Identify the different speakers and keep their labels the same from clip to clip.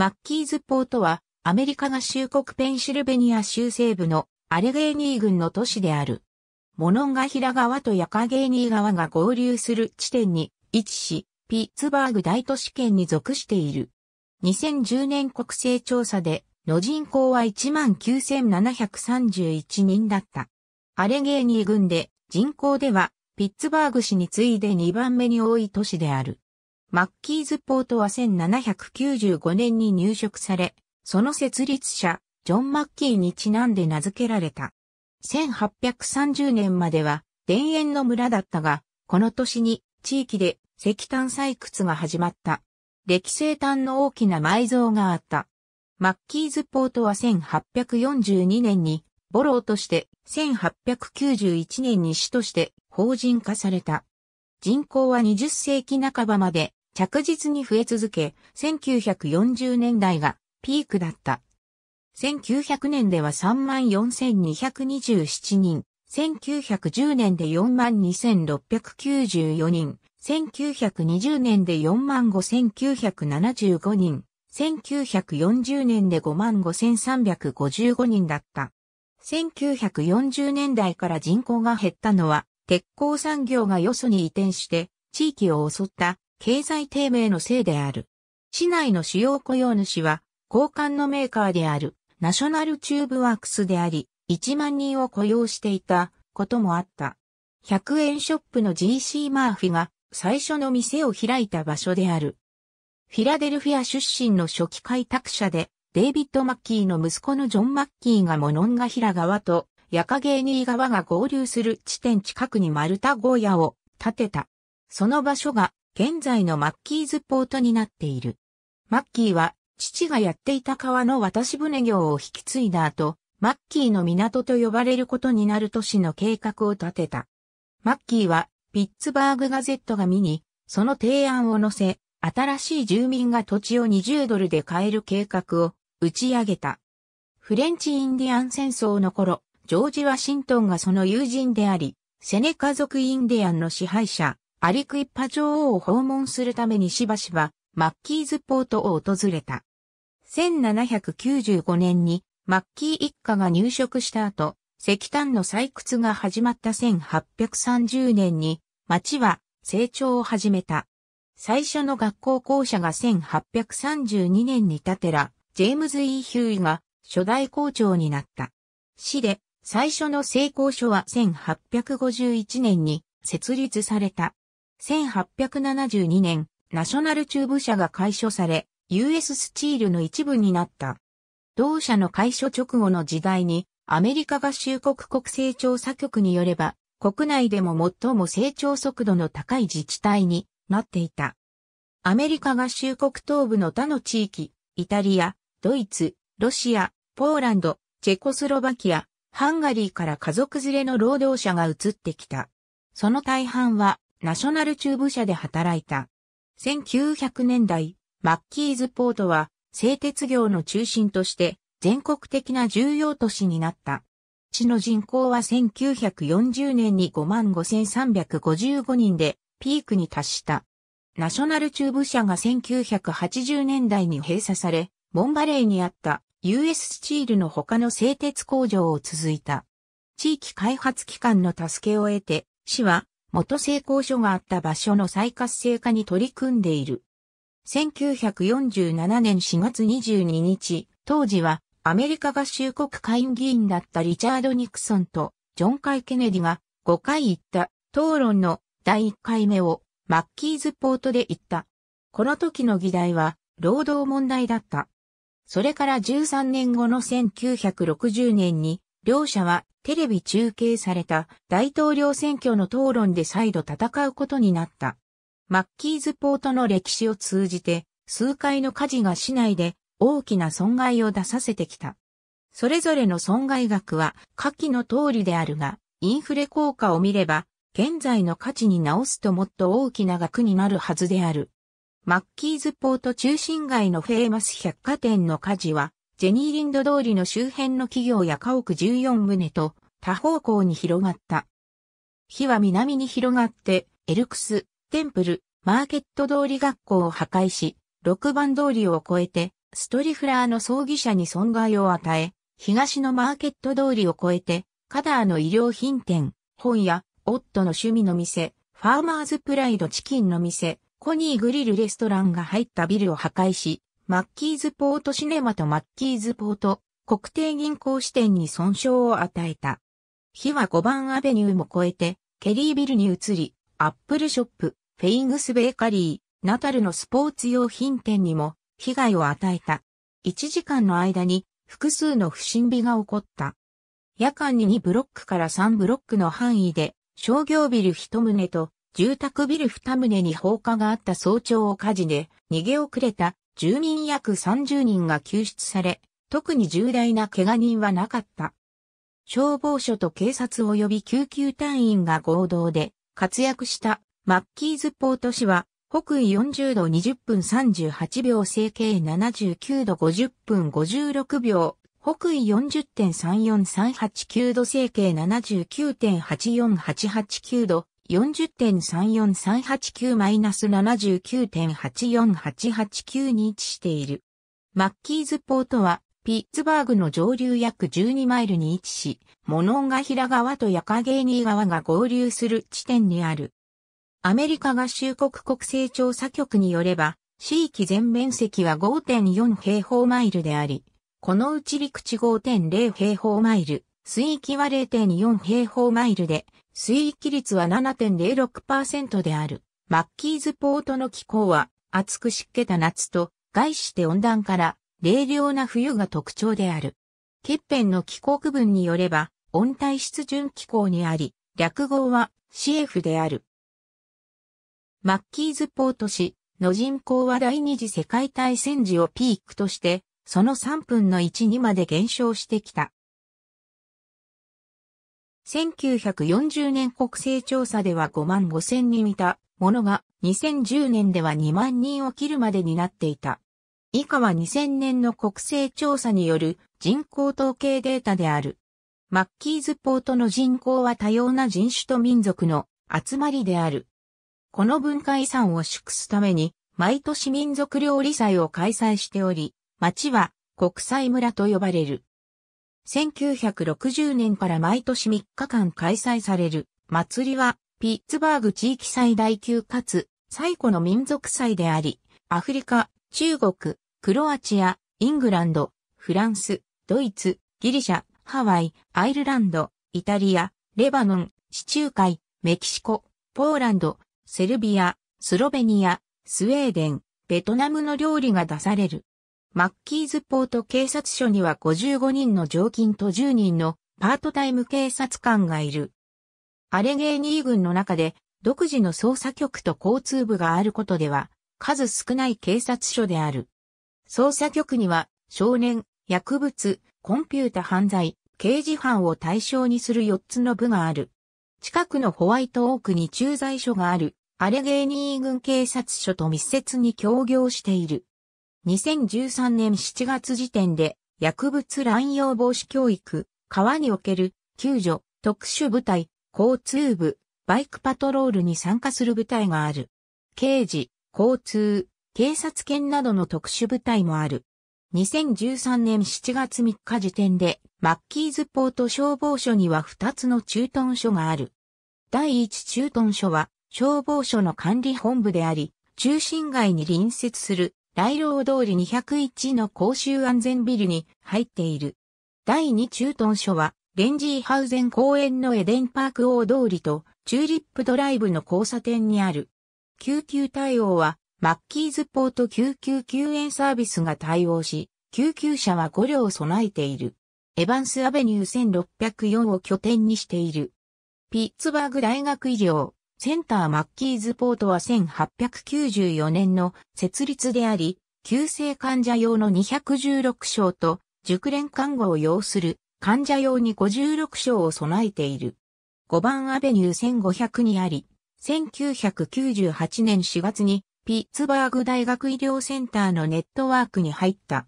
Speaker 1: マッキーズポートは、アメリカ合衆国ペンシルベニア州西部のアレゲーニー郡の都市である。モノンガヒラ川とヤカゲーニー川が合流する地点に位置し、ピッツバーグ大都市圏に属している。2010年国勢調査で、の人口は19,731人だった。アレゲーニー郡で人口ではピッツバーグ市に次いで2番目に多い都市である。マッキーズポートは1795年に入植され、その設立者、ジョン・マッキーにちなんで名付けられた。1830年までは田園の村だったが、この年に地域で石炭採掘が始まった。歴生炭の大きな埋蔵があった。マッキーズポートは1842年に、ボローとして、1891年に市として法人化された。人口は20世紀半ばまで着実に増え続け、1940年代がピークだった。1900年では34,227人、1910年で42,694人、1920年で45,975人、1940年で55,355人だった。1940年代から人口が減ったのは、鉄鋼産業がよそに移転して、地域を襲った経済低迷のせいである。市内の主要雇用主は、交換のメーカーである、ナショナルチューブワークスであり、1万人を雇用していたこともあった。100円ショップの GC マーフィが最初の店を開いた場所である。フィラデルフィア出身の初期開拓者で、デイビッド・マッキーの息子のジョン・マッキーがモノンガヒラ川とヤカゲーニー川が合流する地点近くに丸太小屋を建てた。その場所が現在のマッキーズポートになっている。マッキーは、父がやっていた川の渡し船業を引き継いだ後、マッキーの港と呼ばれることになる都市の計画を立てた。マッキーは、ピッツバーグガゼットが見に、その提案を載せ、新しい住民が土地を20ドルで買える計画を打ち上げた。フレンチ・インディアン戦争の頃、ジョージ・ワシントンがその友人であり、セネ家族インディアンの支配者、アリクイッパ女王を訪問するためにしばしばマッキーズポートを訪れた。1795年にマッキー一家が入植した後、石炭の採掘が始まった1830年に町は成長を始めた。最初の学校校舎が1832年に建てら、ジェームズ・イー・ヒューイが初代校長になった。市で最初の成功書は1851年に設立された。1872年、ナショナル中部社が解消され、US スチールの一部になった。同社の解消直後の時代に、アメリカ合衆国国勢調査局によれば、国内でも最も成長速度の高い自治体になっていた。アメリカ合衆国東部の他の地域、イタリア、ドイツ、ロシア、ポーランド、チェコスロバキア、ハンガリーから家族連れの労働者が移ってきた。その大半はナショナル中部社で働いた。1900年代、マッキーズポートは製鉄業の中心として全国的な重要都市になった。市の人口は1940年に55,355人でピークに達した。ナショナル中部社が1980年代に閉鎖され、モンバレーにあった US スチールの他の製鉄工場を続いた。地域開発機関の助けを得て、市は元成功所があった場所の再活性化に取り組んでいる。1947年4月22日、当時はアメリカ合衆国会議員だったリチャード・ニクソンとジョン・カイ・ケネディが5回行った討論の第1回目をマッキーズポートで行った。この時の議題は労働問題だった。それから13年後の1960年に両者はテレビ中継された大統領選挙の討論で再度戦うことになった。マッキーズポートの歴史を通じて数回の火事が市内で大きな損害を出させてきた。それぞれの損害額は下記の通りであるが、インフレ効果を見れば、現在の価値に直すともっと大きな額になるはずである。マッキーズポート中心街のフェーマス百貨店の火事は、ジェニーリンド通りの周辺の企業や家屋14棟と多方向に広がった。火は南に広がって、エルクス、テンプル、マーケット通り学校を破壊し、6番通りを越えて、ストリフラーの葬儀社に損害を与え、東のマーケット通りを越えて、カダーの衣料品店、本屋、夫の趣味の店、ファーマーズプライドチキンの店、コニーグリルレストランが入ったビルを破壊し、マッキーズポートシネマとマッキーズポート国定銀行支店に損傷を与えた。火は5番アベニューも越えて、ケリービルに移り、アップルショップ、フェイングスベーカリー、ナタルのスポーツ用品店にも被害を与えた。1時間の間に複数の不審火が起こった。夜間に2ブロックから3ブロックの範囲で商業ビル1棟と住宅ビル2棟に放火があった早朝を火事で逃げ遅れた住民約30人が救出され、特に重大な怪我人はなかった。消防署と警察及び救急隊員が合同で活躍したマッキーズポート市は北緯40度20分38秒整形79度50分56秒北緯40.34389度整形79.84889度40.34389-79.84889に位置している。マッキーズポートは、ピッツバーグの上流約12マイルに位置し、モノンガヒラ川とヤカゲーニー川が合流する地点にある。アメリカ合衆国国勢調査局によれば、地域全面積は5.4平方マイルであり、このうち陸地5.0平方マイル、水域は0.4平方マイルで、水域率は7.06%である。マッキーズポートの気候は暑く湿気た夏と外して温暖から冷涼な冬が特徴である。欠片の気候区分によれば温帯湿潤気候にあり、略号は CF である。マッキーズポート市の人口は第二次世界大戦時をピークとして、その3分の1にまで減少してきた。1940年国勢調査では5万5千人見たものが、2010年では2万人を切るまでになっていた。以下は2000年の国勢調査による人口統計データである。マッキーズポートの人口は多様な人種と民族の集まりである。この文化遺産を祝すために、毎年民族料理祭を開催しており、町は国際村と呼ばれる。1960年から毎年3日間開催される祭りはピッツバーグ地域最大級かつ最古の民族祭であり、アフリカ、中国、クロアチア、イングランド、フランス、ドイツ、ギリシャ、ハワイ、アイルランド、イタリア、レバノン、地中海、メキシコ、ポーランド、セルビア、スロベニア、スウェーデン、ベトナムの料理が出される。マッキーズポート警察署には55人の常勤と10人のパートタイム警察官がいる。アレゲーニー軍の中で独自の捜査局と交通部があることでは数少ない警察署である。捜査局には少年、薬物、コンピュータ犯罪、刑事犯を対象にする4つの部がある。近くのホワイトオークに駐在所があるアレゲーニー軍警察署と密接に協業している。2013年7月時点で薬物乱用防止教育、川における救助、特殊部隊、交通部、バイクパトロールに参加する部隊がある。刑事、交通、警察犬などの特殊部隊もある。2013年7月3日時点で、マッキーズポート消防署には2つの駐屯署がある。第1駐屯署は消防署の管理本部であり、中心街に隣接する来老通り201の公衆安全ビルに入っている。第2駐屯所は、レンジーハウゼン公園のエデンパーク大通りと、チューリップドライブの交差点にある。救急対応は、マッキーズポート救急救援サービスが対応し、救急車は5両備えている。エバンスアベニュー1604を拠点にしている。ピッツバーグ大学医療、センターマッキーズポートは1894年の設立であり、急性患者用の216床と熟練看護を要する患者用に56床を備えている。5番アベニュー1500にあり、1998年4月にピッツバーグ大学医療センターのネットワークに入った。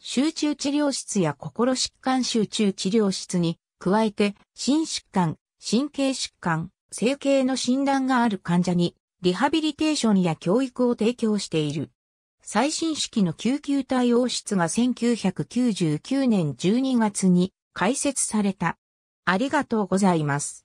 Speaker 1: 集中治療室や心疾患集中治療室に、加えて、心疾患、神経疾患、整形の診断がある患者に、リハビリテーションや教育を提供している。最新式の救急対応室が1999年12月に開設された。ありがとうございます。